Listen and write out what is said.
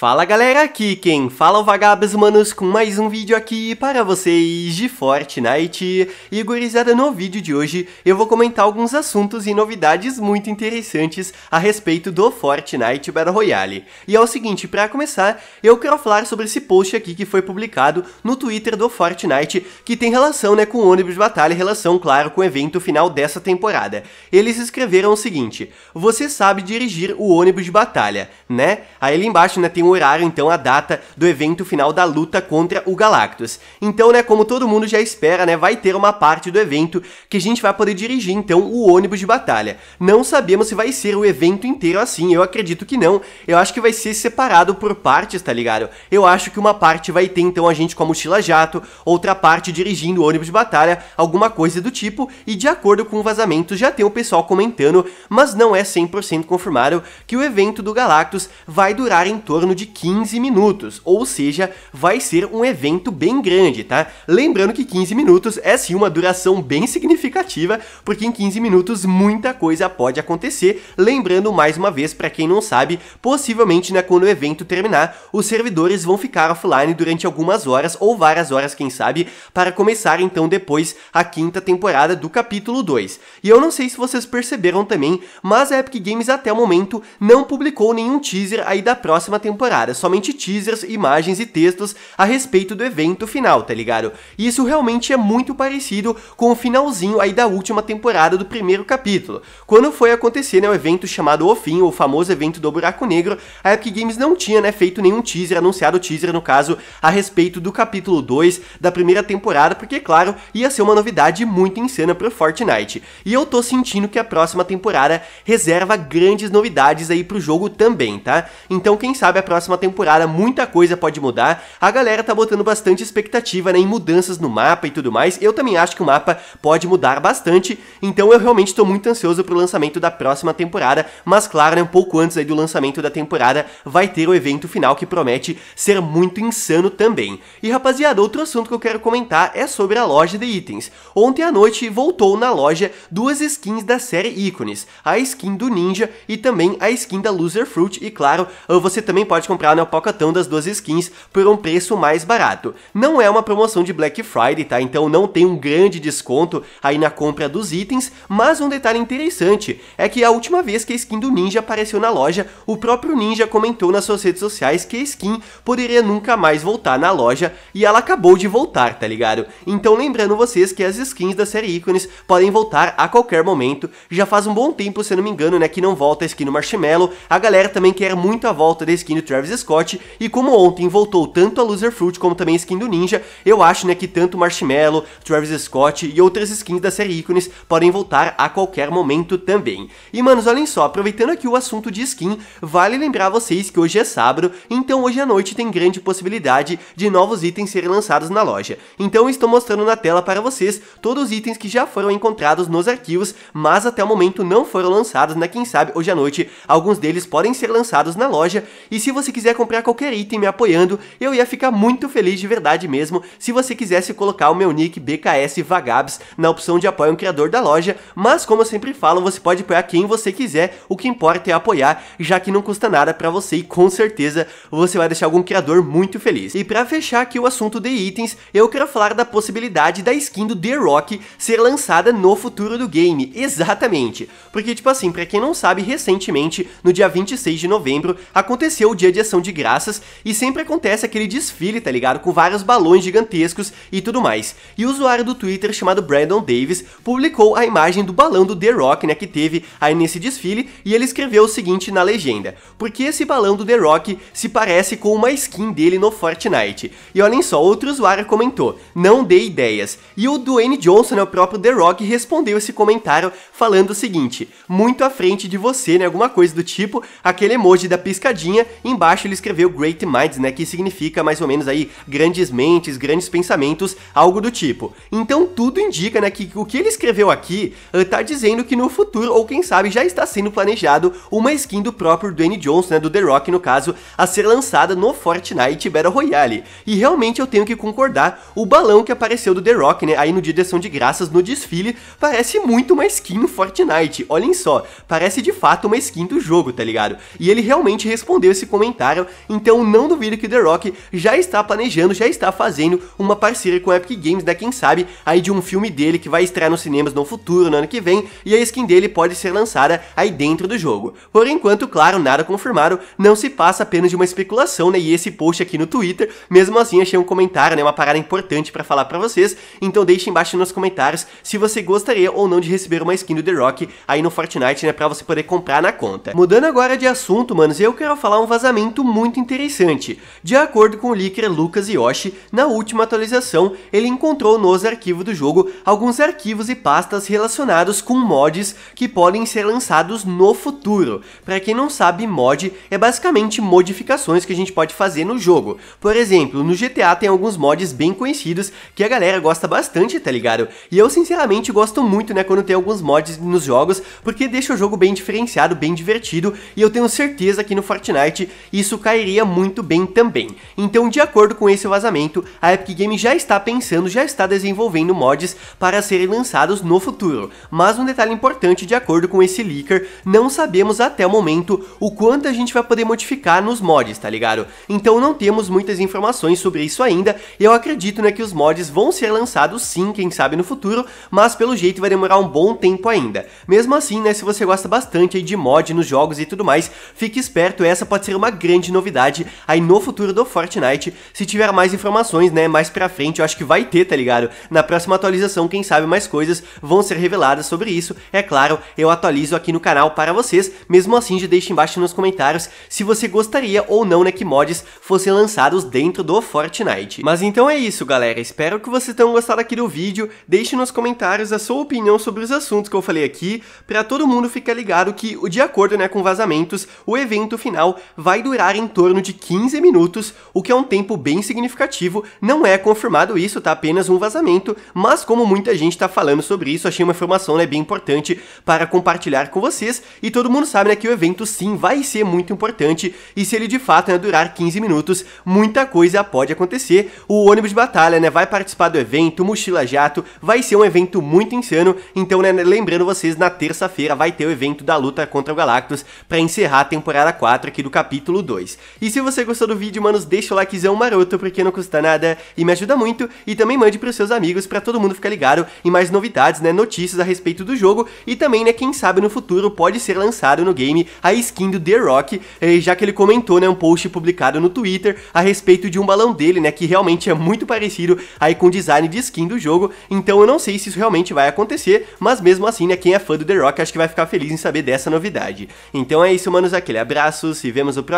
Fala galera, aqui quem fala é o Vagabas Manos com mais um vídeo aqui para vocês de Fortnite. E gurizada, no vídeo de hoje eu vou comentar alguns assuntos e novidades muito interessantes a respeito do Fortnite Battle Royale. E é o seguinte, para começar, eu quero falar sobre esse post aqui que foi publicado no Twitter do Fortnite, que tem relação né, com o ônibus de batalha, relação claro com o evento final dessa temporada. Eles escreveram o seguinte, você sabe dirigir o ônibus de batalha, né? Aí ali embaixo né, tem um horário então a data do evento final da luta contra o Galactus. Então, né, como todo mundo já espera, né, vai ter uma parte do evento que a gente vai poder dirigir então o ônibus de batalha. Não sabemos se vai ser o evento inteiro assim, eu acredito que não. Eu acho que vai ser separado por partes, tá ligado? Eu acho que uma parte vai ter então a gente com a mochila jato, outra parte dirigindo o ônibus de batalha, alguma coisa do tipo, e de acordo com o vazamento já tem o pessoal comentando, mas não é 100% confirmado que o evento do Galactus vai durar em torno de 15 minutos, ou seja, vai ser um evento bem grande, tá? Lembrando que 15 minutos é sim uma duração bem significativa, porque em 15 minutos muita coisa pode acontecer. Lembrando mais uma vez, para quem não sabe, possivelmente né, quando o evento terminar, os servidores vão ficar offline durante algumas horas ou várias horas, quem sabe, para começar então depois a quinta temporada do capítulo 2. E eu não sei se vocês perceberam também, mas a Epic Games até o momento não publicou nenhum teaser aí da próxima temporada somente teasers, imagens e textos a respeito do evento final, tá ligado? E isso realmente é muito parecido com o finalzinho aí da última temporada do primeiro capítulo. Quando foi acontecer, né, o evento chamado O Fim, o famoso evento do Buraco Negro, a Epic Games não tinha, né, feito nenhum teaser, anunciado teaser, no caso, a respeito do capítulo 2 da primeira temporada, porque, claro, ia ser uma novidade muito insana pro Fortnite. E eu tô sentindo que a próxima temporada reserva grandes novidades aí pro jogo também, tá? Então, quem sabe a próxima próxima temporada muita coisa pode mudar. A galera tá botando bastante expectativa né, em mudanças no mapa e tudo mais. Eu também acho que o mapa pode mudar bastante, então eu realmente estou muito ansioso pro lançamento da próxima temporada, mas claro, né, um pouco antes aí do lançamento da temporada vai ter o evento final que promete ser muito insano também. E rapaziada, outro assunto que eu quero comentar é sobre a loja de itens. Ontem à noite voltou na loja duas skins da série Ícones, a skin do Ninja e também a skin da Loser Fruit, e claro, você também pode pode comprar no pocatão das duas skins por um preço mais barato. Não é uma promoção de Black Friday, tá? Então não tem um grande desconto aí na compra dos itens, mas um detalhe interessante é que a última vez que a skin do Ninja apareceu na loja, o próprio Ninja comentou nas suas redes sociais que a skin poderia nunca mais voltar na loja e ela acabou de voltar, tá ligado? Então lembrando vocês que as skins da série Ícones podem voltar a qualquer momento, já faz um bom tempo, se não me engano, né, que não volta a skin do Marshmallow, a galera também quer muito a volta da skin do Travis Scott, e como ontem voltou tanto a Loser Fruit como também a skin do Ninja, eu acho né, que tanto Marshmallow, Travis Scott e outras skins da série ícones podem voltar a qualquer momento também. E manos, olhem só, aproveitando aqui o assunto de skin, vale lembrar vocês que hoje é sábado, então hoje à noite tem grande possibilidade de novos itens serem lançados na loja. Então estou mostrando na tela para vocês todos os itens que já foram encontrados nos arquivos, mas até o momento não foram lançados, né? Quem sabe hoje à noite alguns deles podem ser lançados na loja. E se você quiser comprar qualquer item me apoiando, eu ia ficar muito feliz de verdade mesmo se você quisesse colocar o meu nick BKS Vagabs na opção de apoio um criador da loja, mas como eu sempre falo, você pode apoiar quem você quiser, o que importa é apoiar, já que não custa nada para você e com certeza você vai deixar algum criador muito feliz. E para fechar aqui o assunto de itens, eu quero falar da possibilidade da skin do The Rock ser lançada no futuro do game, exatamente. Porque tipo assim, para quem não sabe, recentemente, no dia 26 de novembro, aconteceu o dia dia de ação de graças e sempre acontece aquele desfile, tá ligado? Com vários balões gigantescos e tudo mais. E o usuário do Twitter chamado Brandon Davis publicou a imagem do balão do The Rock, né, que teve aí nesse desfile, e ele escreveu o seguinte na legenda: "Porque esse balão do The Rock se parece com uma skin dele no Fortnite". E olhem só, outro usuário comentou: "Não dê ideias". E o Dwayne Johnson, né, o próprio The Rock, respondeu esse comentário falando o seguinte: "Muito à frente de você, né, alguma coisa do tipo, aquele emoji da piscadinha em embaixo ele escreveu Great Minds, né, que significa mais ou menos aí grandes mentes, grandes pensamentos, algo do tipo. Então tudo indica, né, que o que ele escreveu aqui eh, tá dizendo que no futuro, ou quem sabe, já está sendo planejado uma skin do próprio Dwayne Johnson, né, do The Rock no caso, a ser lançada no Fortnite Battle Royale. E realmente eu tenho que concordar, o balão que apareceu do The Rock, né, aí no dia de ação de graças, no desfile, parece muito uma skin no Fortnite, olhem só, parece de fato uma skin do jogo, tá ligado? E ele realmente respondeu esse comentário comentaram, então não duvido que o The Rock já está planejando, já está fazendo uma parceria com a Epic Games, né, quem sabe, aí de um filme dele que vai estrear nos cinemas no futuro, no ano que vem, e a skin dele pode ser lançada aí dentro do jogo. Por enquanto, claro, nada confirmado, não se passa apenas de uma especulação, né, e esse post aqui no Twitter, mesmo assim achei um comentário, né, uma parada importante para falar para vocês, então deixe embaixo nos comentários se você gostaria ou não de receber uma skin do The Rock aí no Fortnite, né, pra você poder comprar na conta. Mudando agora de assunto, manos, eu quero falar um vazamento comportamento muito interessante. De acordo com o leaker Lucas Yoshi, na última atualização ele encontrou nos arquivos do jogo alguns arquivos e pastas relacionados com mods que podem ser lançados no futuro. Para quem não sabe, mod é basicamente modificações que a gente pode fazer no jogo. Por exemplo, no GTA tem alguns mods bem conhecidos que a galera gosta bastante, tá ligado? E eu sinceramente gosto muito, né, quando tem alguns mods nos jogos, porque deixa o jogo bem diferenciado, bem divertido, e eu tenho certeza que no Fortnite isso cairia muito bem também. Então, de acordo com esse vazamento, a Epic Games já está pensando, já está desenvolvendo mods para serem lançados no futuro. Mas um detalhe importante, de acordo com esse leaker, não sabemos até o momento o quanto a gente vai poder modificar nos mods, tá ligado? Então não temos muitas informações sobre isso ainda, e eu acredito né, que os mods vão ser lançados sim, quem sabe no futuro, mas pelo jeito vai demorar um bom tempo ainda. Mesmo assim, né, se você gosta bastante de mod nos jogos e tudo mais, fique esperto, essa pode ser uma grande novidade aí no futuro do Fortnite. Se tiver mais informações, né, mais pra frente, eu acho que vai ter, tá ligado? Na próxima atualização, quem sabe mais coisas vão ser reveladas sobre isso. É claro, eu atualizo aqui no canal para vocês. Mesmo assim, já deixa embaixo nos comentários se você gostaria ou não, né, que mods fossem lançados dentro do Fortnite. Mas então é isso, galera. Espero que vocês tenham gostado aqui do vídeo. Deixe nos comentários a sua opinião sobre os assuntos que eu falei aqui, pra todo mundo ficar ligado que, de acordo, né, com vazamentos, o evento final vai vai durar em torno de 15 minutos, o que é um tempo bem significativo. Não é confirmado isso, tá apenas um vazamento, mas como muita gente tá falando sobre isso, achei uma informação né, bem importante para compartilhar com vocês. E todo mundo sabe né, que o evento sim vai ser muito importante, e se ele de fato né, durar 15 minutos, muita coisa pode acontecer. O ônibus de batalha né, vai participar do evento, mochila jato, vai ser um evento muito insano. Então, né, lembrando vocês, na terça-feira vai ter o evento da luta contra o Galactus para encerrar a temporada 4 aqui do capítulo capítulo 2. E se você gostou do vídeo, manos, deixa o likezão maroto, porque não custa nada e me ajuda muito. E também mande pros seus amigos para todo mundo ficar ligado em mais novidades, né, notícias a respeito do jogo. E também, né, quem sabe no futuro pode ser lançado no game a skin do The Rock, já que ele comentou, né, um post publicado no Twitter a respeito de um balão dele, né, que realmente é muito parecido aí com o design de skin do jogo. Então eu não sei se isso realmente vai acontecer, mas mesmo assim, né, quem é fã do The Rock acho que vai ficar feliz em saber dessa novidade. Então é isso, manos, aquele abraço, se vemos no próximo